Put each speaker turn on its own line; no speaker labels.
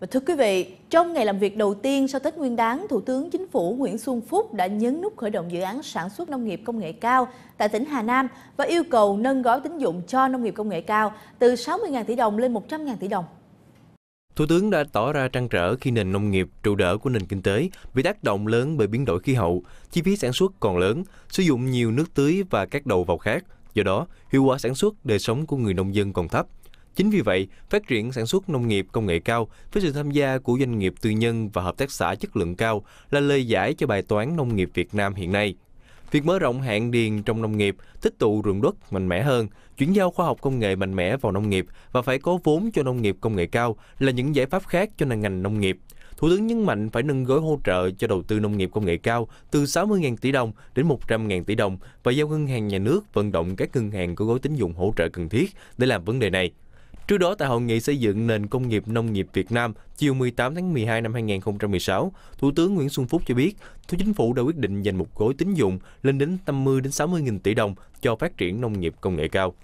Và thưa quý vị, trong ngày làm việc đầu tiên sau Tết Nguyên đán, Thủ tướng Chính phủ Nguyễn Xuân Phúc đã nhấn nút khởi động dự án sản xuất nông nghiệp công nghệ cao tại tỉnh Hà Nam và yêu cầu nâng gói tín dụng cho nông nghiệp công nghệ cao từ 60.000 tỷ đồng lên 100.000 tỷ đồng.
Thủ tướng đã tỏ ra trăn trở khi nền nông nghiệp trụ đỡ của nền kinh tế bị tác động lớn bởi biến đổi khí hậu, chi phí sản xuất còn lớn, sử dụng nhiều nước tưới và các đầu vào khác. Do đó, hiệu quả sản xuất, đời sống của người nông dân còn thấp – Chính vì vậy, phát triển sản xuất nông nghiệp công nghệ cao với sự tham gia của doanh nghiệp tư nhân và hợp tác xã chất lượng cao là lời giải cho bài toán nông nghiệp Việt Nam hiện nay. Việc mở rộng hạn điền trong nông nghiệp, tích tụ ruộng đất mạnh mẽ hơn, chuyển giao khoa học công nghệ mạnh mẽ vào nông nghiệp và phải có vốn cho nông nghiệp công nghệ cao là những giải pháp khác cho ngành nông nghiệp. Thủ tướng nhấn mạnh phải nâng gói hỗ trợ cho đầu tư nông nghiệp công nghệ cao từ 60.000 tỷ đồng đến 100.000 tỷ đồng và giao ngân hàng nhà nước vận động các ngân hàng có gói tín dụng hỗ trợ cần thiết để làm vấn đề này. Trước đó, tại Hội nghị xây dựng nền công nghiệp nông nghiệp Việt Nam chiều 18 tháng 12 năm 2016, Thủ tướng Nguyễn Xuân Phúc cho biết, Thủ chính phủ đã quyết định dành một gói tín dụng lên đến 50 đến 60 nghìn tỷ đồng cho phát triển nông nghiệp công nghệ cao.